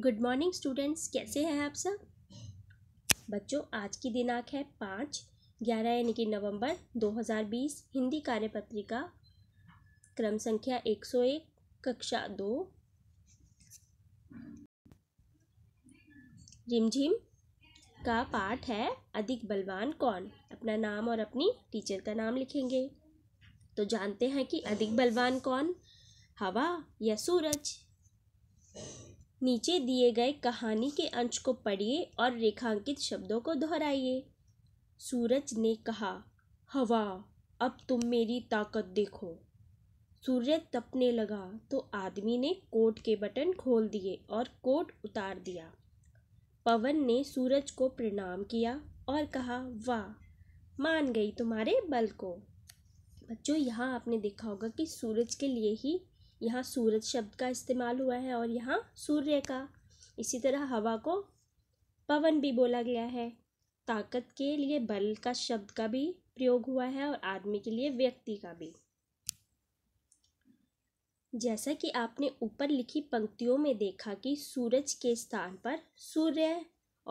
good morning students कैसे हैं आप सब बच्चों आज की दिनांक है पाँच ग्यारह यानी कि नवंबर 2020 हिंदी कार्यपत्रिका क्रम संख्या 101 कक्षा दो रिमझिम का पाठ है अधिक बलवान कौन अपना नाम और अपनी टीचर का नाम लिखेंगे तो जानते हैं कि अधिक बलवान कौन हवा या सूरज नीचे दिए गए कहानी के अंश को पढ़िए और रेखांकित शब्दों को दोहराइए सूरज ने कहा हवा अब तुम मेरी ताकत देखो सूर्य तपने लगा तो आदमी ने कोट के बटन खोल दिए और कोट उतार दिया पवन ने सूरज को प्रणाम किया और कहा वाह मान गई तुम्हारे बल को बच्चों यहाँ आपने देखा होगा कि सूरज के लिए ही यहाँ सूरज शब्द का इस्तेमाल हुआ है और यहाँ सूर्य का इसी तरह हवा को पवन भी बोला गया है ताकत के लिए बल का शब्द का भी प्रयोग हुआ है और आदमी के लिए व्यक्ति का भी जैसा कि आपने ऊपर लिखी पंक्तियों में देखा कि सूरज के स्थान पर सूर्य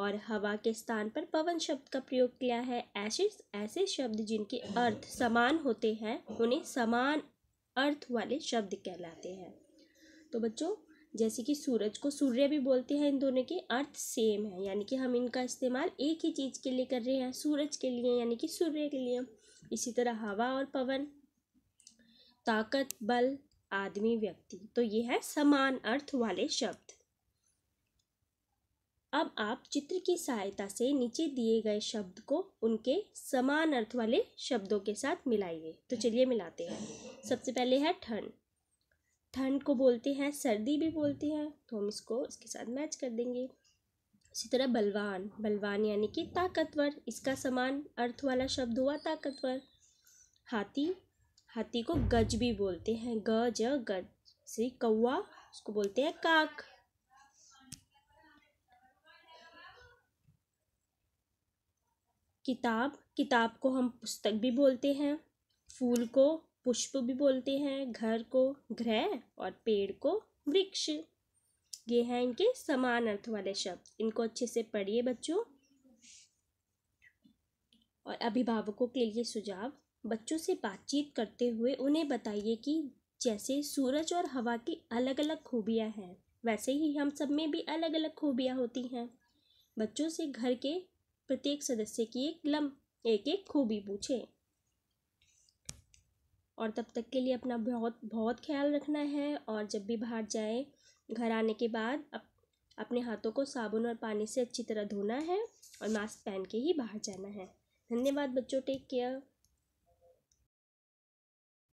और हवा के स्थान पर पवन शब्द का प्रयोग किया है ऐसे ऐसे शब्द जिनके अर्थ समान होते हैं उन्हें समान अर्थ वाले शब्द कहलाते हैं तो बच्चों जैसे कि सूरज को सूर्य भी बोलते हैं इन दोनों के अर्थ सेम है यानी कि हम इनका इस्तेमाल एक ही चीज़ के लिए कर रहे हैं सूरज के लिए यानी कि सूर्य के लिए इसी तरह हवा और पवन ताकत बल आदमी व्यक्ति तो ये है समान अर्थ वाले शब्द अब आप चित्र की सहायता से नीचे दिए गए शब्द को उनके समान अर्थ वाले शब्दों के साथ मिलाइए तो चलिए मिलाते हैं सबसे पहले है ठंड ठंड को बोलते हैं सर्दी भी बोलते हैं तो हम इसको इसके साथ मैच कर देंगे इसी तरह बलवान बलवान यानी कि ताकतवर इसका समान अर्थ वाला शब्द हुआ ताकतवर हाथी हाथी को गज भी बोलते हैं गज गज से कौआ उसको बोलते हैं काक किताब किताब को हम पुस्तक भी बोलते हैं फूल को पुष्प भी बोलते हैं घर को ग्रह और पेड़ को वृक्ष ये हैं इनके समान अर्थ वाले शब्द इनको अच्छे से पढ़िए बच्चों और अभिभावकों के लिए सुझाव बच्चों से बातचीत करते हुए उन्हें बताइए कि जैसे सूरज और हवा की अलग अलग खूबियाँ हैं वैसे ही हम सब में भी अलग अलग खूबियाँ होती हैं बच्चों से घर के प्रत्येक सदस्य की एक लम एक एक खूबी पूछें और तब तक के लिए अपना बहुत बहुत ख्याल रखना है और जब भी बाहर जाए घर आने के बाद अप, अपने हाथों को साबुन और पानी से अच्छी तरह धोना है और मास्क पहन के ही बाहर जाना है धन्यवाद बच्चों टेक केयर